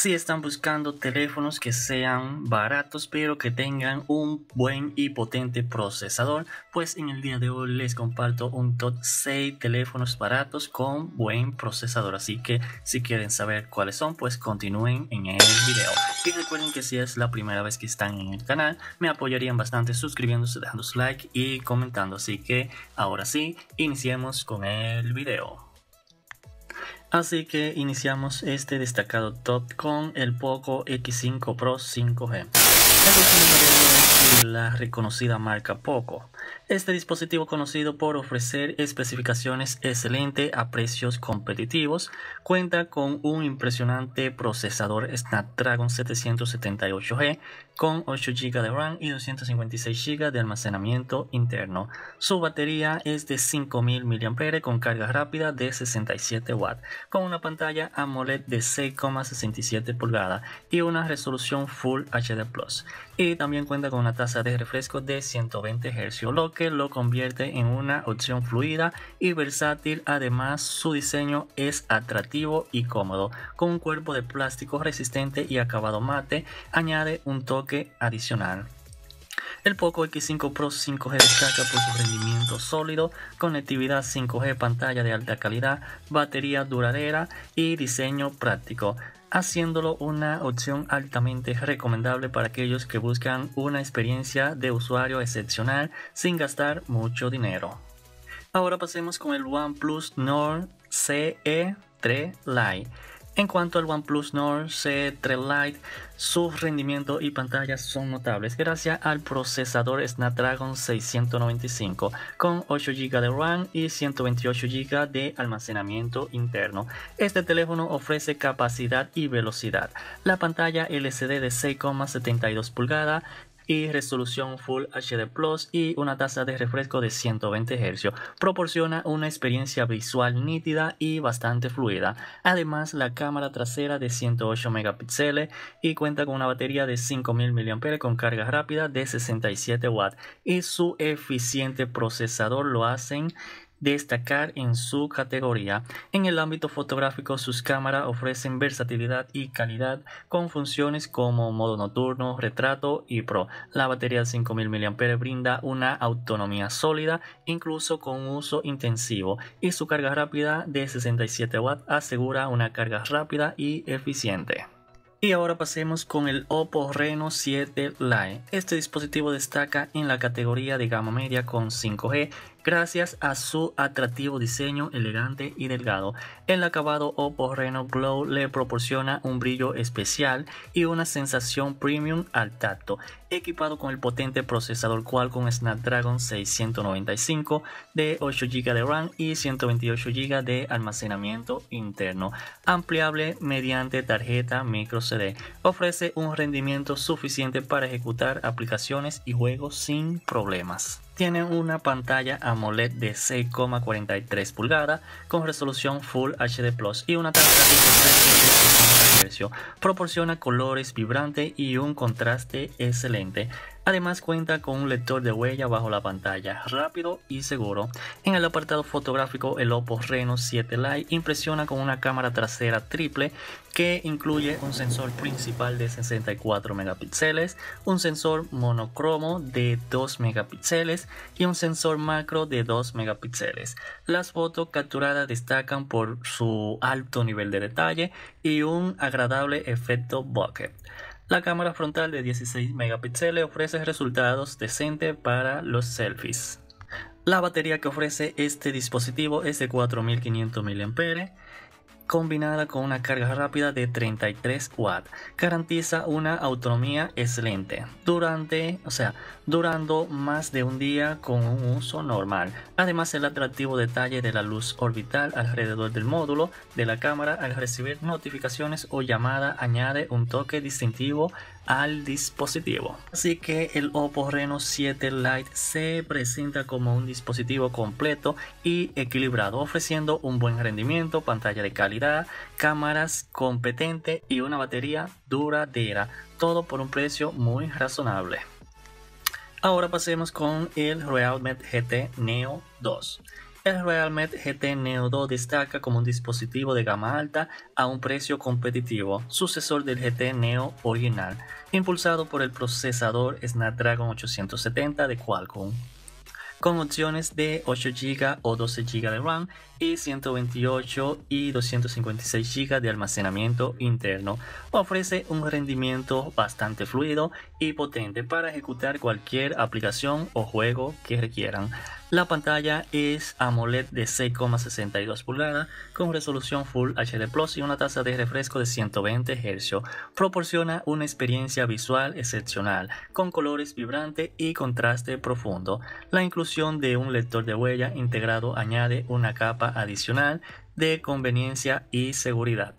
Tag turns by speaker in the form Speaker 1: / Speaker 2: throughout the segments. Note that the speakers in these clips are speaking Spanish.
Speaker 1: si están buscando teléfonos que sean baratos pero que tengan un buen y potente procesador, pues en el día de hoy les comparto un top 6 teléfonos baratos con buen procesador. Así que si quieren saber cuáles son, pues continúen en el video. Y recuerden que si es la primera vez que están en el canal, me apoyarían bastante suscribiéndose, dejando su like y comentando. Así que ahora sí, iniciemos con el video. Así que iniciamos este destacado top con el Poco X5 Pro 5G. El la reconocida marca Poco. Este dispositivo conocido por ofrecer especificaciones excelentes a precios competitivos cuenta con un impresionante procesador Snapdragon 778G con 8 GB de RAM y 256 GB de almacenamiento interno. Su batería es de 5000 mAh con carga rápida de 67 W, con una pantalla AMOLED de 6,67 pulgadas y una resolución Full HD+. Plus Y también cuenta con una tasa de refresco de 120 Hz lo que lo convierte en una opción fluida y versátil. Además, su diseño es atractivo y cómodo, con un cuerpo de plástico resistente y acabado mate, añade un toque adicional. El Poco X5 Pro 5G destaca por su rendimiento sólido, conectividad 5G, pantalla de alta calidad, batería duradera y diseño práctico haciéndolo una opción altamente recomendable para aquellos que buscan una experiencia de usuario excepcional sin gastar mucho dinero. Ahora pasemos con el OnePlus Nord CE3 Lite. En cuanto al OnePlus Nord C3 Lite, su rendimiento y pantalla son notables gracias al procesador Snapdragon 695 con 8 GB de RAM y 128 GB de almacenamiento interno. Este teléfono ofrece capacidad y velocidad. La pantalla LCD de 6,72 pulgadas y resolución Full HD Plus y una tasa de refresco de 120 Hz. Proporciona una experiencia visual nítida y bastante fluida. Además, la cámara trasera de 108 megapíxeles y cuenta con una batería de 5000 mAh con carga rápida de 67 w y su eficiente procesador lo hacen destacar en su categoría. En el ámbito fotográfico, sus cámaras ofrecen versatilidad y calidad con funciones como modo nocturno, retrato y pro. La batería de 5000 mAh brinda una autonomía sólida, incluso con uso intensivo, y su carga rápida de 67 watts asegura una carga rápida y eficiente. Y ahora pasemos con el Oppo Reno 7 Lite. Este dispositivo destaca en la categoría de gama media con 5G gracias a su atractivo diseño elegante y delgado. El acabado Oppo Reno glow le proporciona un brillo especial y una sensación premium al tacto. Equipado con el potente procesador Qualcomm Snapdragon 695 de 8 GB de RAM y 128 GB de almacenamiento interno, ampliable mediante tarjeta micro CD, ofrece un rendimiento suficiente para ejecutar aplicaciones y juegos sin problemas tiene una pantalla AMOLED de 6,43 pulgadas con resolución Full HD Plus y una tarjeta de Proporciona colores vibrantes y un contraste excelente. Además cuenta con un lector de huella bajo la pantalla, rápido y seguro. En el apartado fotográfico el Oppo Reno 7 Lite impresiona con una cámara trasera triple que incluye un sensor principal de 64 megapíxeles, un sensor monocromo de 2 megapíxeles y un sensor macro de 2 megapíxeles. Las fotos capturadas destacan por su alto nivel de detalle y un agradable efecto bokeh. La cámara frontal de 16 megapíxeles ofrece resultados decentes para los selfies. La batería que ofrece este dispositivo es de 4500 mAh combinada con una carga rápida de 33 watts, garantiza una autonomía excelente durante, o sea, durando más de un día con un uso normal. Además, el atractivo detalle de la luz orbital alrededor del módulo de la cámara al recibir notificaciones o llamada añade un toque distintivo al dispositivo. Así que el Oppo Reno 7 Lite se presenta como un dispositivo completo y equilibrado, ofreciendo un buen rendimiento, pantalla de calidad, cámaras competente y una batería duradera, todo por un precio muy razonable. Ahora pasemos con el Realme GT Neo 2. El Realme GT Neo 2 destaca como un dispositivo de gama alta a un precio competitivo, sucesor del GT Neo original, impulsado por el procesador Snapdragon 870 de Qualcomm con opciones de 8 GB o 12 GB de RAM y 128 y 256 GB de almacenamiento interno. Ofrece un rendimiento bastante fluido y potente para ejecutar cualquier aplicación o juego que requieran. La pantalla es AMOLED de 6,62 pulgadas con resolución Full HD Plus y una tasa de refresco de 120 Hz. Proporciona una experiencia visual excepcional con colores vibrantes y contraste profundo. La inclusión de un lector de huella integrado añade una capa adicional de conveniencia y seguridad.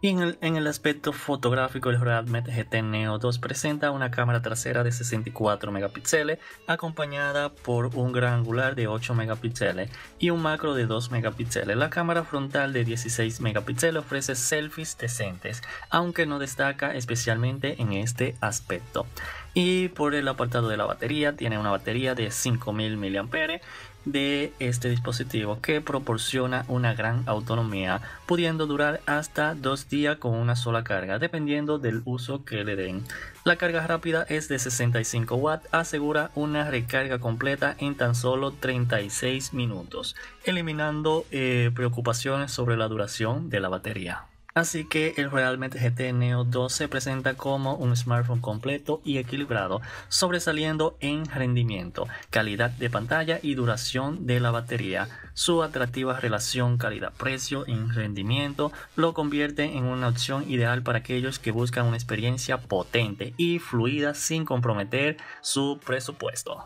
Speaker 1: Y en el, aspecto fotográfico, el Redmi GT Neo 2 presenta una cámara trasera de 64 megapíxeles, acompañada por un gran angular de 8 megapíxeles y un macro de 2 megapíxeles. La cámara frontal de 16 megapíxeles ofrece selfies decentes, aunque no destaca especialmente en este aspecto. Y por el apartado de la batería, tiene una batería de 5000 mAh de este dispositivo que proporciona una gran autonomía, pudiendo durar hasta dos días con una sola carga, dependiendo del uso que le den. La carga rápida es de 65 watts, asegura una recarga completa en tan solo 36 minutos, eliminando eh, preocupaciones sobre la duración de la batería. Así que el realmente GT Neo 2 se presenta como un smartphone completo y equilibrado, sobresaliendo en rendimiento, calidad de pantalla y duración de la batería. Su atractiva relación calidad-precio en rendimiento lo convierte en una opción ideal para aquellos que buscan una experiencia potente y fluida sin comprometer su presupuesto.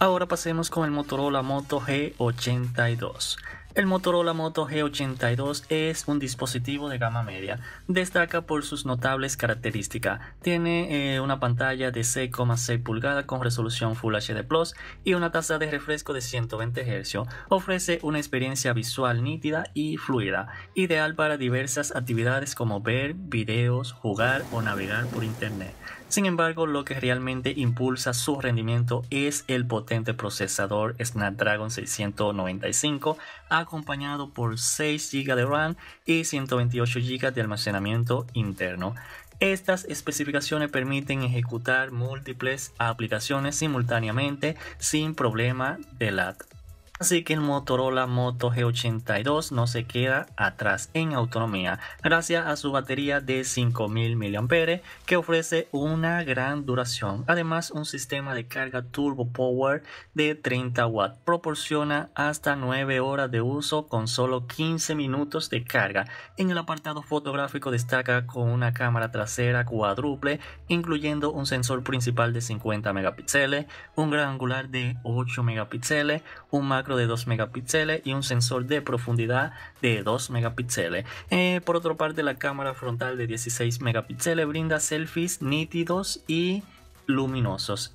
Speaker 1: Ahora pasemos con el Motorola Moto G82. El Motorola Moto G82 es un dispositivo de gama media. Destaca por sus notables características. Tiene eh, una pantalla de 6,6 pulgadas con resolución Full HD Plus y una tasa de refresco de 120 Hz. Ofrece una experiencia visual nítida y fluida, ideal para diversas actividades como ver, videos, jugar o navegar por internet. Sin embargo, lo que realmente impulsa su rendimiento es el potente procesador Snapdragon 695, acompañado por 6 GB de RAM y 128 GB de almacenamiento interno. Estas especificaciones permiten ejecutar múltiples aplicaciones simultáneamente sin problema de LAT. Así que el Motorola Moto G82 no se queda atrás en autonomía, gracias a su batería de 5000 mAh que ofrece una gran duración. Además, un sistema de carga Turbo Power de 30 watts proporciona hasta 9 horas de uso con solo 15 minutos de carga. En el apartado fotográfico destaca con una cámara trasera cuádruple, incluyendo un sensor principal de 50 megapíxeles, un gran angular de 8 megapíxeles, un macro de 2 megapíxeles y un sensor de profundidad de 2 megapíxeles. Eh, por otra parte, la cámara frontal de 16 megapíxeles brinda selfies nítidos y luminosos.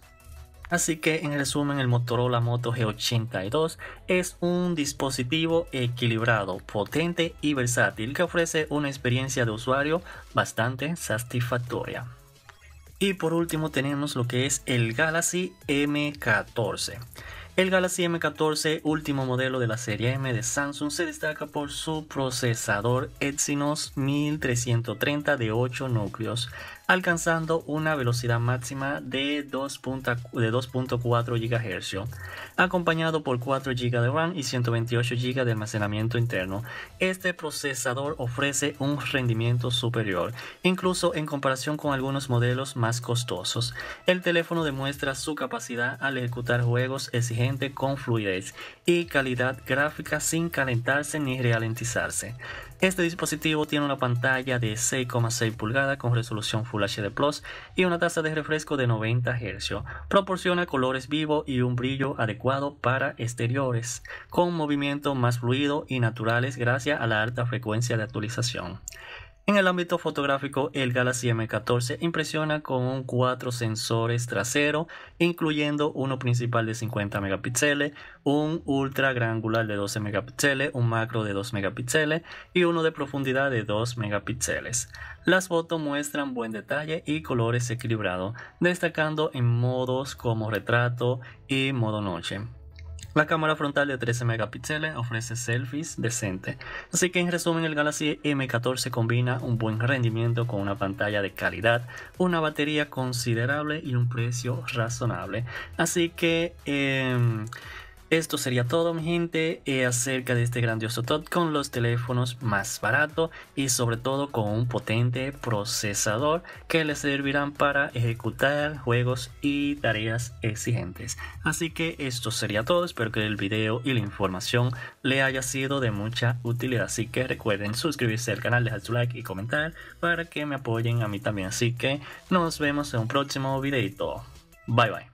Speaker 1: Así que en resumen el Motorola Moto G82 es un dispositivo equilibrado, potente y versátil que ofrece una experiencia de usuario bastante satisfactoria. Y por último tenemos lo que es el Galaxy M14. El Galaxy M14, último modelo de la serie M de Samsung, se destaca por su procesador Exynos 1330 de 8 núcleos alcanzando una velocidad máxima de 2.4 GHz, acompañado por 4 GB de RAM y 128 GB de almacenamiento interno. Este procesador ofrece un rendimiento superior, incluso en comparación con algunos modelos más costosos. El teléfono demuestra su capacidad al ejecutar juegos exigentes con fluidez y calidad gráfica sin calentarse ni ralentizarse. Este dispositivo tiene una pantalla de 6,6 pulgadas con resolución Full HD Plus y una tasa de refresco de 90 Hz. Proporciona colores vivos y un brillo adecuado para exteriores, con movimiento más fluido y naturales gracias a la alta frecuencia de actualización. En el ámbito fotográfico, el Galaxy M14 impresiona con cuatro sensores trasero, incluyendo uno principal de 50 megapíxeles, un ultra angular de 12 megapíxeles, un macro de 2 megapíxeles y uno de profundidad de 2 megapíxeles. Las fotos muestran buen detalle y colores equilibrados, destacando en modos como retrato y modo noche. La cámara frontal de 13 megapíxeles ofrece selfies decente, así que en resumen el Galaxy M14 combina un buen rendimiento con una pantalla de calidad, una batería considerable y un precio razonable, así que em, esto sería todo, mi gente, eh, acerca de este grandioso top con los teléfonos más baratos y sobre todo con un potente procesador que les servirán para ejecutar juegos y tareas exigentes. Así que esto sería todo, espero que el video y la información le haya sido de mucha utilidad. Así que recuerden suscribirse al canal, dejar su like y comentar para que me apoyen a mí también. Así que nos vemos en un próximo videito. Bye bye.